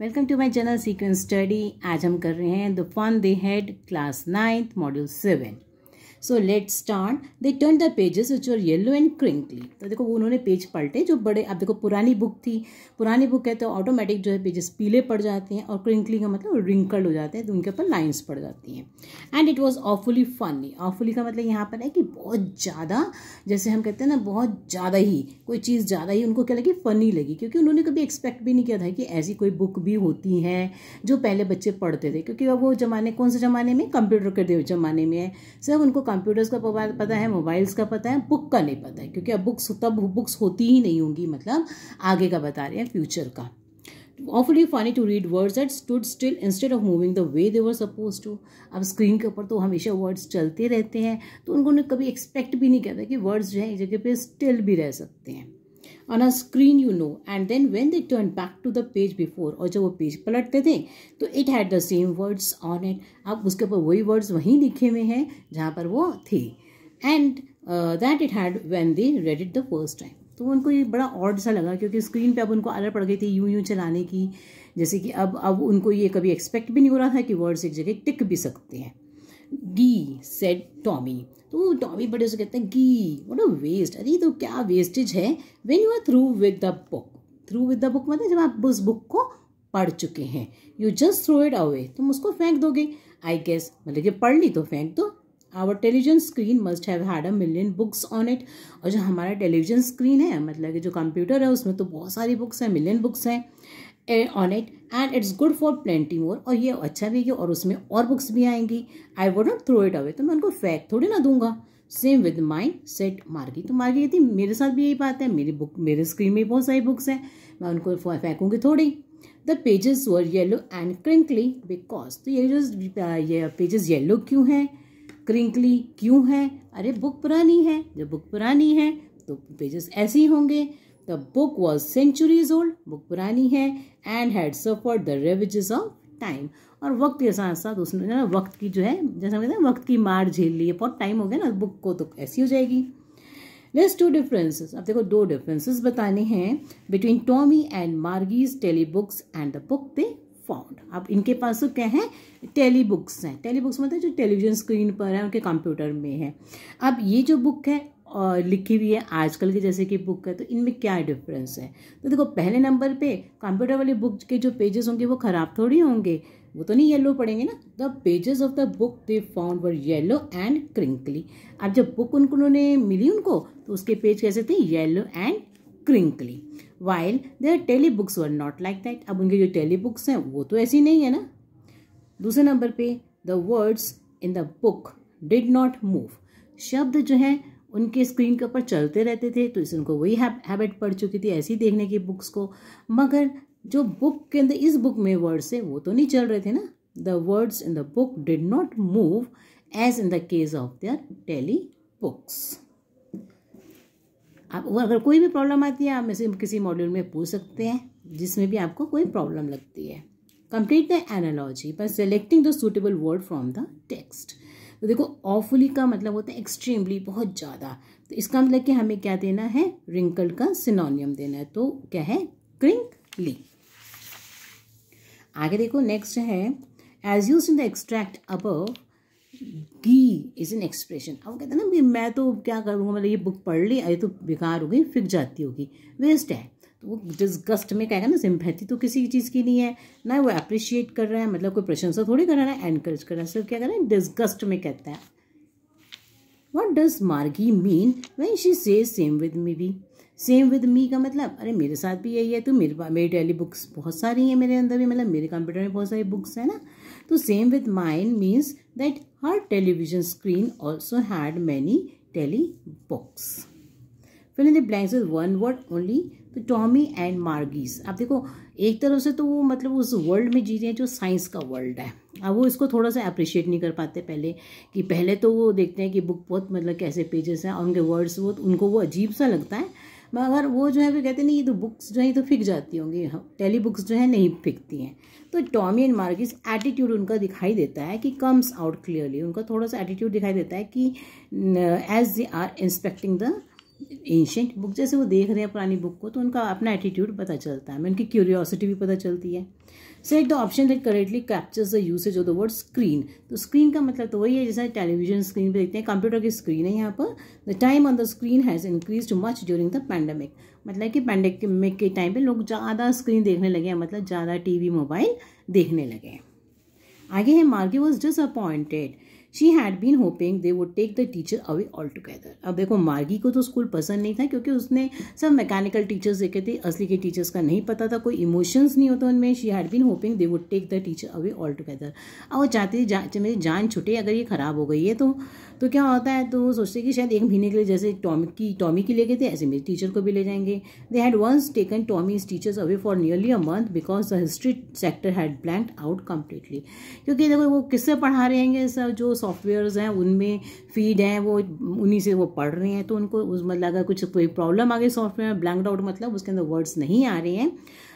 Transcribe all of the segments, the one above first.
Welcome to my general sequence study आज हम कर रहे हैं the fun they had class ninth module seven so let start they turn the pages which are yellow and crinkly तो देखो वो उन्होंने पेज पलटे जो बड़े अब देखो पुरानी बुक थी पुरानी बुक है तो ऑटोमेटिक जो है पेजेस पीले पड़ जाते हैं और क्रिंकली का मतलब रिंकल्ड हो जाते हैं तो उनके ऊपर लाइन्स पड़ जाती हैं and it was awfully funny awfully का मतलब यहाँ पर है कि बहुत ज़्यादा जैसे हम कहते हैं ना बहुत ज़्यादा ही कोई चीज़ ज़्यादा ही उनको क्या लगी फ़नी लगी क्योंकि उन्होंने कभी एक्सपेक्ट भी नहीं किया था कि ऐसी कोई बुक भी होती है जो पहले बच्चे पढ़ते थे क्योंकि वो जमाने कौन से ज़माने में कंप्यूटर के जमाने में है सब उनको कंप्यूटर्स का पता है मोबाइल्स का पता है बुक का नहीं पता है क्योंकि अब बुक्स तब बुक्स होती ही नहीं होंगी मतलब आगे का बता रहे हैं फ्यूचर का awfully funny to read words that stood still instead of moving the way they were suppose to अब स्क्रीन के ऊपर तो हमेशा वर्ड्स चलते रहते हैं तो उनको कभी एक्सपेक्ट भी नहीं किया था कि वर्ड्स जो है एक जगह पर स्टिल भी रह सकते हैं on a screen you know and then when they turn back to the page before और जब वो पेज पलटते थे तो it had the same words on it अब उसके ऊपर वही वर्ड्स वहीं लिखे हुए हैं जहाँ पर वो थे and that it had when they read it the first time तो उनको ये बड़ा ऑर्ड सा लगा क्योंकि स्क्रीन पे अब उनको आदत पड़ गई थी यूं यूं चलाने की जैसे कि अब अब उनको ये कभी एक्सपेक्ट भी नहीं हो रहा था कि वर्ड्स एक जगह टिक भी सकते हैं गी सेड टॉमी तो टॉमी बड़े से कहते हैं गी वॉट अ वेस्ट अरे तो क्या वेस्टेज है when you are through with the book through with the book मतलब जब आप उस बुक को पढ़ चुके हैं you just throw it away तुम उसको फेंक दोगे आई गेस मतलब कि पढ़ ली तो फेंक दो our television screen must have had a million books on it और जो हमारा टेलीविजन स्क्रीन है मतलब कि जो कंप्यूटर है उसमें तो बहुत सारी बुक्स हैं मिलियन बुक्स हैं on it and it's good for plenty more और ये अच्छा भी है और उसमें और बुक्स भी आएंगी I would not throw it away तो मैं उनको फेंक थोड़ी ना दूंगा सेम विद माइंड सेट मार्गी तो मार्गी कहती मेरे साथ भी यही बात है मेरी बुक मेरे स्क्रीन में बहुत सारी बुक्स हैं मैं उनको फेंकूँगी थोड़ी the pages were yellow and crinkly because तो ये जो ये पेजेस येलो क्यों हैं क्रिंकली क्यों हैं अरे बुक पुरानी है जब बुक पुरानी है तो पेजेस ऐसे ही होंगे The book was centuries old, book पुरानी है and had suffered the ravages of time. और वक्त के साथ साथ उसने ना वक्त की जो है हम कहते हैं वक्त की मार झेल ली है बहुत टाइम हो गया ना बुक को तो ऐसी हो जाएगी लेस टू डिफरेंसेस अब देखो दो डिफरेंसेस बताने हैं between Tommy and Margie's tele books and the book they found अब इनके पास तो क्या है टेली बुक्स हैं टेली बुक्स मतलब जो टेलीविजन स्क्रीन पर है उनके कंप्यूटर में है अब ये जो बुक है लिखी हुई है आजकल की जैसे कि बुक है तो इनमें क्या डिफरेंस है तो देखो पहले नंबर पे कंप्यूटर वाली बुक के जो पेजेस होंगे वो ख़राब थोड़ी होंगे वो तो नहीं येलो पड़ेंगे ना the pages of the book they found were yellow and crinkly अब जब बुक उनको उन्होंने मिली उनको तो उसके पेज कैसे थे yellow and crinkly while their tele books were not like that अब उनके जो टेली बुक्स हैं वो तो ऐसी नहीं है ना दूसरे नंबर पे the words in the book did not move शब्द जो हैं उनके स्क्रीन के ऊपर चलते रहते थे तो इस उनको वही हैबिट पड़ चुकी थी ऐसी देखने की बुक्स को मगर जो बुक के अंदर इस बुक में वर्ड्स है वो तो नहीं चल रहे थे ना the words in the book did not move as in the case of their tele books आप अगर कोई भी प्रॉब्लम आती है आप में से किसी मॉड्यूल में पूछ सकते हैं जिसमें भी आपको कोई प्रॉब्लम लगती है complete the analogy by selecting the suitable word from the text तो देखो ऑफुली का मतलब होता है एक्सट्रीमली बहुत ज़्यादा तो इसका मतलब कि हमें क्या देना है रिंकल का सिनोनियम देना है तो क्या है क्रिंकली आगे देखो नेक्स्ट है as used in the extract अब घी इज एन एक्सप्रेशन अब कहते हैं ना मैं तो क्या करूँगा मतलब ये बुक पढ़ ली अरे तो बेकार हो गई फिक जाती होगी वेस्ट है तो वो डिस्गस्ट में कहेगा ना सिंपैथी तो किसी चीज़ की नहीं है ना वो अप्रिशिएट कर रहा है मतलब कोई प्रशंसा थोड़ी कर रहा है एनकरेज कर रहा है सिर्फ क्या कर रहा है डिस्गस्ट में कहता है what does Margie mean when she say same with me भी सेम विद मी का मतलब अरे मेरे साथ भी यही है तो मेरे पास मेरी डेली बुक्स बहुत सारी हैं मेरे अंदर भी मतलब मेरे कंप्यूटर में बहुत सारी बुक्स हैं ना तो same with mind means that her television screen also had many tele books fill in the blanks with one word only तो टॉमी एंड मार्गीस आप देखो एक तरफ से तो वो मतलब उस वर्ल्ड में जी रहे हैं जो साइंस का वर्ल्ड है अब वो इसको थोड़ा सा अप्रिशिएट नहीं कर पाते पहले कि पहले तो वो देखते हैं कि बुक बहुत मतलब कैसे पेजेस हैं और उनके वर्ड्स वो उनको वो अजीब सा लगता है मगर वो जो है वो कहते हैं नहीं ये तो बुक्स जो है तो फिक जाती होंगी टेली हाँ, बुक्स जो है नहीं फिकती हैं तो टॉमी एंड मार्गिस एटीट्यूड उनका दिखाई देता है कि कम्स आउट क्लियरली उनका थोड़ा सा एटीट्यूड दिखाई देता है कि as they are inspecting the ancient book जैसे वो देख रहे हैं पुरानी बुक को तो उनका अपना एटीट्यूड पता चलता है मैं उनकी क्यूरियोसिटी भी पता चलती है एक the option that correctly captures the usage of the word screen तो स्क्रीन का मतलब तो वही है जैसे टेलीविजन स्क्रीन पे देखते हैं कंप्यूटर की स्क्रीन है यहाँ पर the time on the screen has increase much during the pandemic मतलब कि पैंडमिक के टाइम पर लोग ज़्यादा स्क्रीन देखने लगे हैं मतलब ज़्यादा टी मोबाइल देखने लगे हैं आगे है Margie was disappointed she had been hoping they would take the teacher away all together अब देखो मार्गी को तो स्कूल पसंद नहीं था क्योंकि उसने सब मैकेनिकल टीचर्स देखे थे असली के टीचर्स का नहीं पता था कोई इमोशंस नहीं होता उनमें she had been hoping they would take the teacher away all together अब वो चाहती थी मेरी जान छुटे अगर ये ख़राब हो गई है तो तो क्या होता है तो वो सोचते कि शायद एक महीने के लिए जैसे टॉमी की टॉमी की ले गए थे ऐसे मेरे टीचर को भी ले जाएंगे they had once taken Tommy's teachers away for nearly a month because the history sector had blank out completely क्योंकि देखो वो किससे पढ़ा रहे हैं सब जो सॉफ्टवेयर्स हैं उनमें फीड हैं वो उन्हीं से वो पढ़ रहे हैं तो उनको उस मतलब अगर कुछ कोई प्रॉब्लम आ गई सॉफ्टवेयर में ब्लैंक आउट मतलब उसके अंदर वर्ड्स नहीं आ रहे हैं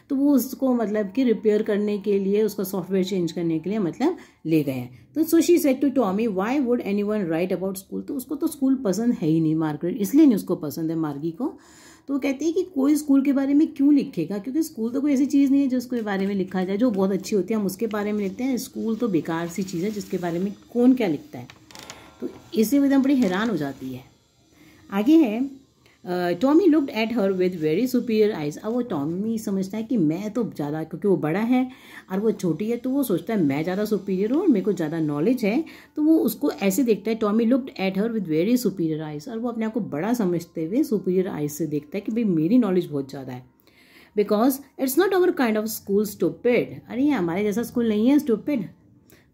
तो वो उसको मतलब कि रिपेयर करने के लिए उसका सॉफ्टवेयर चेंज करने के लिए मतलब ले गए हैं तो so she said to Tommy why would any one write about school तो उसको तो स्कूल पसंद है ही नहीं मार्गरेट इसलिए नहीं उसको पसंद है मार्गी को तो वो कहती है कि कोई स्कूल के बारे में क्यों लिखेगा क्योंकि स्कूल तो कोई ऐसी चीज़ नहीं है जो उसके बारे में लिखा जाए जो बहुत अच्छी होती है हम उसके बारे में लिखते हैं स्कूल तो बेकार सी चीज़ है जिसके बारे में कौन क्या लिखता है तो इससे एकदम बड़ी हैरान हो जाती है आगे है Tommy looked at her with very superior eyes अब वो टॉमी समझता है कि मैं तो ज़्यादा क्योंकि वो बड़ा है और वो छोटी है तो वो सोचता है मैं ज़्यादा सुपीरियर हूँ और मेरे को ज़्यादा नॉलेज है तो वो उसको ऐसे देखता है Tommy looked at her with very superior eyes और वो अपने आप को बड़ा समझते हुए सुपीरियर आइज से देखता है कि भाई मेरी नॉलेज बहुत ज़्यादा है because it's not our kind of school stupid अरे हमारे जैसा स्कूल नहीं है stupid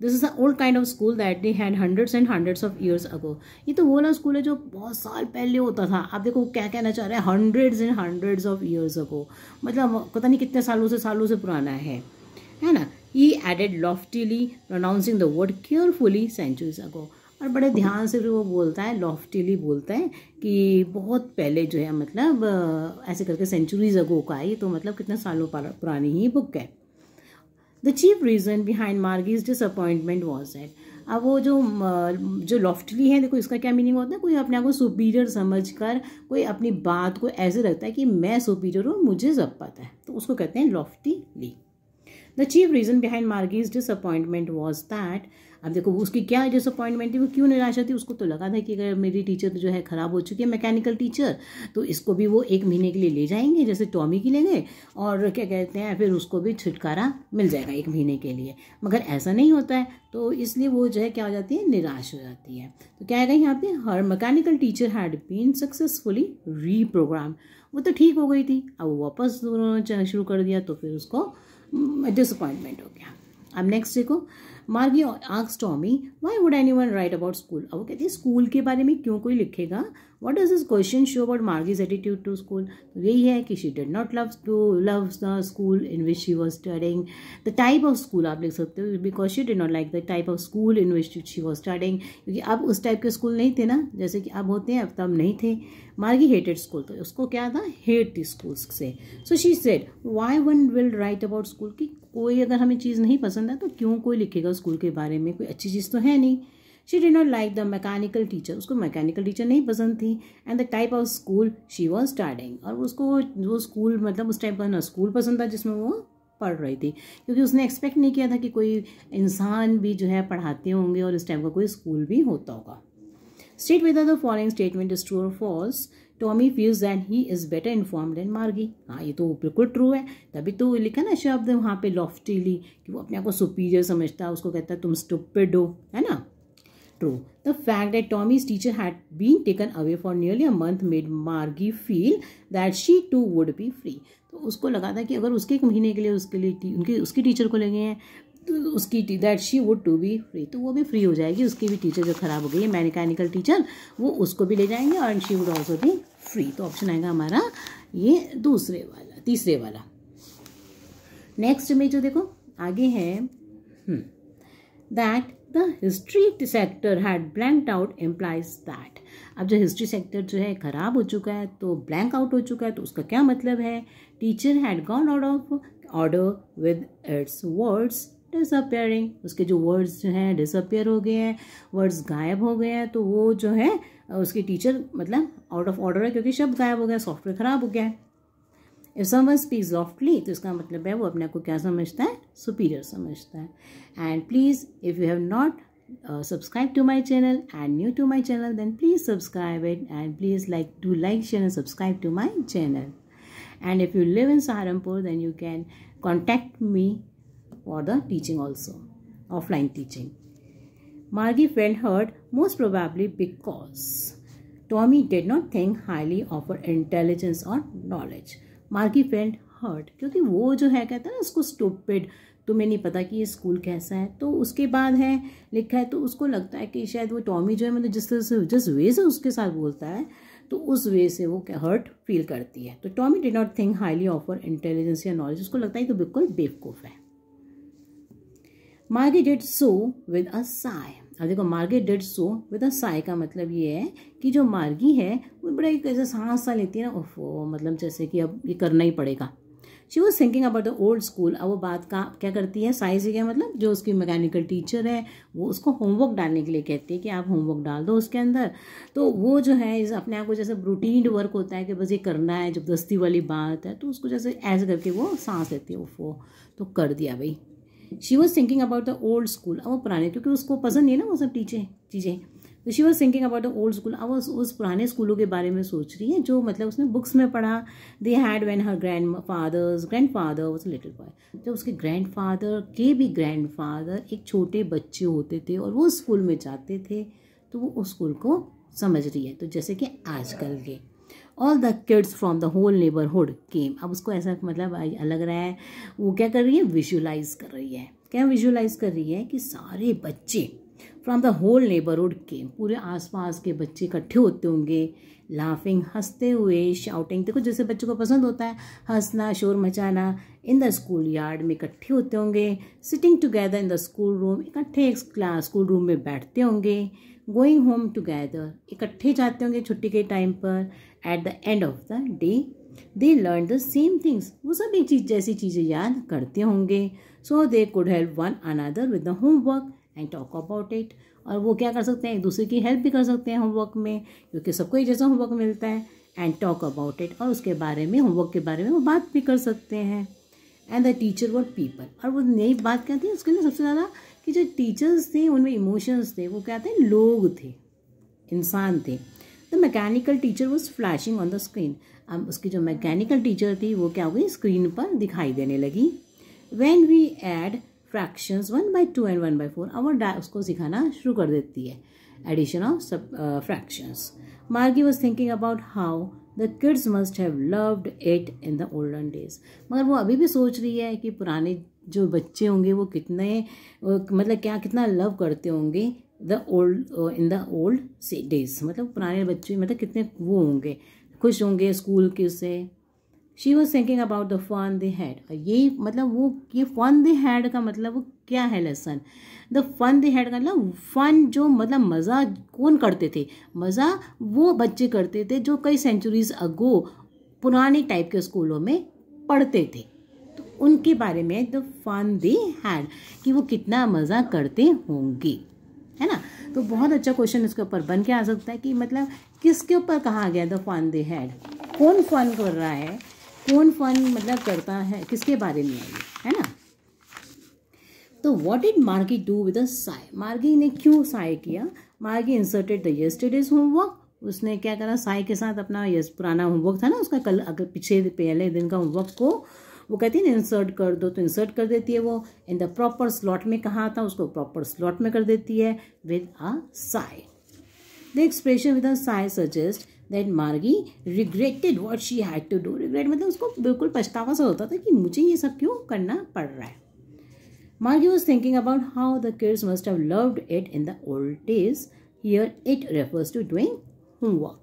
this is a old kind of school that they had hundreds and hundreds of years ago ये तो वो ना स्कूल है जो बहुत साल पहले होता था आप देखो क्या कहना चाह रहे हैं hundreds and hundreds of years ago मतलब पता नहीं कितने सालों से सालों से पुराना है है ना he added loftily pronouncing the word carefully centuries ago और बड़े ध्यान से भी वो बोलता है लॉफ्टीली बोलता है कि बहुत पहले जो है मतलब ऐसे करके सेंचुरीज अगो का है ये तो मतलब कितने सालों पुरानी ही बुक है the chief reason behind Margie's disappointment was that अब वो जो जो लॉफ्टली है देखो इसका क्या मीनिंग होता है कोई अपने आप को सुपीरियर समझ कर कोई अपनी बात को ऐसे रखता है कि मैं सुपीरियर हूँ मुझे सब पता है तो उसको कहते हैं loftily the chief reason behind Margie's disappointment was that अब देखो उसकी क्या डिसअपॉइंटमेंट थी वो क्यों निराशा थी उसको तो लगा था कि अगर मेरी टीचर जो है ख़राब हो चुकी है मैकेनिकल टीचर तो इसको भी वो एक महीने के लिए ले जाएंगे जैसे टॉमी की ले गए और क्या कहते हैं फिर उसको भी छुटकारा मिल जाएगा एक महीने के लिए मगर ऐसा नहीं होता है तो इसलिए वो जो है क्या हो जाती है निराश हो जाती है तो क्या आएगा यहाँ पे her mechanical teacher had been successfully reprogram वो तो ठीक हो गई थी अब वो वापस शुरू कर दिया तो फिर उसको डिसअपॉइंटमेंट हम्म, हो गया अब नेक्स्ट देखो मार्गी आक्स्ट Tommy why would any one write about school अब वो कहती है स्कूल के बारे में क्यों कोई लिखेगा what does this question show about Margie's attitude to school यही है कि she did not love to love the school in which she was studying the type of school आप लिख सकते हो because she did not like the type of school in which she was studying क्योंकि अब उस type के school नहीं थे ना जैसे कि अब होते हैं अब तब नहीं थे मार्गी हेटेड स्कूल तो उसको क्या था हेट थी स्कूल से so she said why one will write about school की कोई अगर हमें चीज़ नहीं पसंद है तो क्यों कोई लिखेगा स्कूल के बारे में कोई अच्छी चीज़ तो है नहीं she did not like the mechanical teacher उसको मैकेनिकल टीचर नहीं पसंद थी and the type of school she was starting और उसको वो स्कूल मतलब उस टाइम का स्कूल पसंद था जिसमें वो पढ़ रही थी क्योंकि उसने एक्सपेक्ट नहीं किया था कि कोई इंसान भी जो है पढ़ाते होंगे और इस टाइम का कोई स्कूल भी होता होगा state whether the following statement is true और false Tommy feels that he is better informed and Margie हाँ ये तो बिल्कुल ट्रू है तभी तो लिखा ना शब्द वहाँ पे लॉफ्टीली कि वो अपने आप को सुपीरियर समझता है उसको कहता है तुम स्टुपिड हो है ना true. The fact that Tommy's teacher had been taken away for nearly a month made Margie feel that she too would be free. तो उसको लगा था कि अगर उसके एक महीने के लिए उसके लिए उनके उसकी टीचर को लगे हैं तो उसकी that she would to be free तो वो भी फ्री हो जाएगी उसकी भी टीचर जो ख़राब हो गई है मैकेनिकल टीचर वो उसको भी ले जाएंगे और शी वुड ऑल्सो भी फ्री तो ऑप्शन आएगा हमारा ये दूसरे वाला तीसरे वाला नेक्स्ट में जो देखो आगे है that hmm, the history sector had blank out employees that अब जो हिस्ट्री सेक्टर जो है ख़राब हो चुका है तो ब्लैंक आउट हो चुका है तो उसका क्या मतलब है teacher had gone out of order with its words disappearing उसके जो वर्ड्स जो हैं डिसअपेयर हो गए हैं वर्ड्स गायब हो गए हैं तो वो जो है उसके टीचर मतलब आउट ऑफ ऑर्डर है क्योंकि शब्द गायब हो गया सॉफ्टवेयर ख़राब हो गया है If someone speaks softly, तो इसका मतलब है वो अपने आप को क्या समझता है सुपीरियर समझता है and please if you have not subscribe to my channel and new to my channel then please subscribe it and please like do like share and subscribe to my channel and if you live in Saharanpur then you can contact me for the teaching also offline teaching Margie felt hurt most probably because Tommy did not think highly of her intelligence or knowledge Margie friend hurt क्योंकि वो जो है कहता है ना उसको stupid तुम्हें नहीं पता कि ये स्कूल कैसा है तो उसके बाद है लिखा है तो उसको लगता है कि शायद वो टॉमी जो है मतलब जिस तरह से जिस वे से उसके साथ बोलता है तो उस वे से वो क्या हर्ट फील करती है तो Tommy did not think highly offer intelligence या नॉलेज उसको लगता है तो बिल्कुल बेवकूफ़ है Margie did so with a sigh अब देखो मार्गी डेड सो विद साय का मतलब ये है कि जो मार्गी है वो बड़ा एक ऐसा सांस सा लेती है ना ओफो मतलब जैसे कि अब ये करना ही पड़ेगा she was thinking about the old school अब वो बात का क्या करती है साइज से क्या मतलब जो उसकी मैकेनिकल टीचर है वो उसको होमवर्क डालने के लिए कहती है कि आप होमवर्क डाल दो उसके अंदर तो वो जो है इस अपने आप को जैसे रूटीन वर्क होता है कि बस ये करना है जबरदस्ती वाली बात है तो उसको जैसे ऐसे करके वो सांस लेती है वो तो कर दिया भाई she was thinking about the old school अब वो पुराने क्योंकि उसको पसंद नहीं है ना वो सब टीचें चीज़ें तो she was thinking about the old school अब उस, पुराने स्कूलों के बारे में सोच रही है जो मतलब उसने बुक्स में पढ़ा they had when her grandfather's grandfather was little boy जब उसके ग्रैंड फादर के भी ग्रैंड फादर एक छोटे बच्चे होते थे और वो स्कूल में जाते थे तो वो उस स्कूल को समझ रही है तो जैसे कि आजकल के all the kids from the whole neighbourhood came अब उसको ऐसा मतलब अलग रहा है वो क्या कर रही है विजुलाइज कर रही है क्या विजुलाइज कर रही है कि सारे बच्चे from the whole neighbourhood came पूरे आसपास के बच्चे इकट्ठे होते होंगे लाफिंग हंसते हुए शाउटिंग देखो जैसे बच्चों को पसंद होता है हंसना शोर मचाना इन द स्कूल यार्ड में इकट्ठे होते होंगे sitting together in the schoolroom इकट्ठे क्लास स्कूल रूम में बैठते होंगे गोइंग होम टुगेदर इकट्ठे जाते होंगे छुट्टी के टाइम पर at the end of the day they learn the same things वो सब एक चीज जैसी चीज़ें याद करते होंगे so they could help one another with the homework and talk about it और वो क्या कर सकते हैं एक दूसरे की हेल्प भी कर सकते हैं होमवर्क में क्योंकि सबको एक जैसा होमवर्क मिलता है एंड टॉक अबाउट इट और उसके बारे में होमवर्क के बारे में वो बात भी कर सकते हैं and the teacher were people और वो नई बात क्या थी उसके लिए सबसे ज़्यादा कि जो टीचर्स थे उनमें इमोशंस थे वो क्या थे लोग थे इंसान थे the mechanical teacher was flashing on the screen अब उसकी जो मैकेनिकल टीचर थी वो क्या हो गई स्क्रीन पर दिखाई देने लगी when we add fractions one by two and one by four अमर उसको सिखाना शुरू कर देती है एडिशन ऑफ सब fractions Margie was thinking about how the kids must have loved it in the olden days मगर वो अभी भी सोच रही है कि पुराने जो बच्चे होंगे वो कितने मतलब क्या कितना लव करते होंगे the old in the old days मतलब पुराने बच्चे मतलब कितने वो होंगे खुश होंगे स्कूल के उसे she was thinking about the fun they had ये मतलब वो ये फन दे हैड का मतलब वो क्या है lesson the fun they had का मतलब फन जो मतलब मज़ा कौन करते थे मज़ा वो बच्चे करते थे जो कई सेंचुरीज अगो पुराने टाइप के स्कूलों में पढ़ते थे तो उनके बारे में द फन दे हैड कि वो कितना मज़ा करते होंगे है ना तो बहुत अच्छा क्वेश्चन इसके ऊपर बन के आ सकता है कि मतलब किसके ऊपर कहा गया द फन दे हैड कौन फन कर रहा है कौन फन मतलब करता है किसके बारे में है ये है ना तो what did Margie do with sigh Margie ने क्यों साय किया मार्गी इंसर्टेड द यस्टरडेज होमवर्क उसने क्या करा साई के साथ अपना यस पुराना होमवर्क था ना उसका कल अगर पिछले पहले दिन का होमवर्क को वो कहती है ना इंसर्ट कर दो तो इंसर्ट कर देती है वो इन द प्रॉपर स्लॉट में कहा था उसको प्रॉपर स्लॉट में कर देती है with a sigh the expression with a sigh suggest that Margie regretted what she had to do regret मतलब उसको बिल्कुल पछतावा सा होता था कि मुझे ये सब क्यों करना पड़ रहा है Margie was thinking about how the kids must have loved it in the old days here it refers to doing homework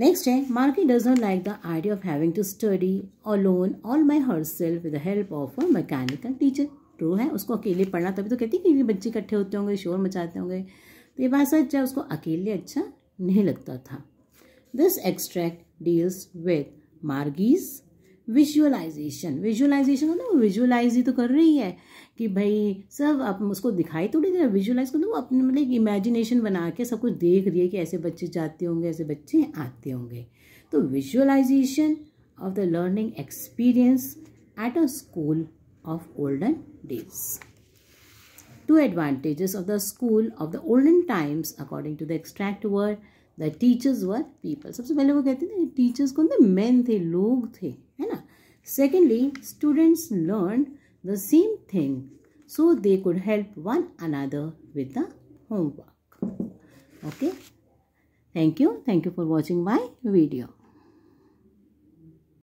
next है Margie does like the idea of having to study study all my herself with the help of a mechanical teacher true है उसको अकेले पढ़ना तभी तो कहती है कि बच्चे इकट्ठे होते होंगे शोर मचाते होंगे तो ये बात सच है उसको अकेले अच्छा नहीं लगता था this extract deals with Margie's visualisation visualisation वो विजुअलाइज ही तो कर रही है कि भाई सब आप उसको दिखाई थोड़ी देर विजुअलाइज कर दो वो अपने मतलब एक इमेजिनेशन बना के सब कुछ देख रही है कि ऐसे बच्चे जाते होंगे ऐसे बच्चे आते होंगे तो visualisation of the learning experience at a school of olden days two advantages of the school of the olden times according to the extract word the teachers were people सबसे पहले वो कहते थे teachers कौन थे men थे लोग थे है ना secondly students learned the same thing so they could help one another with the homework okay thank you thank you for watching my video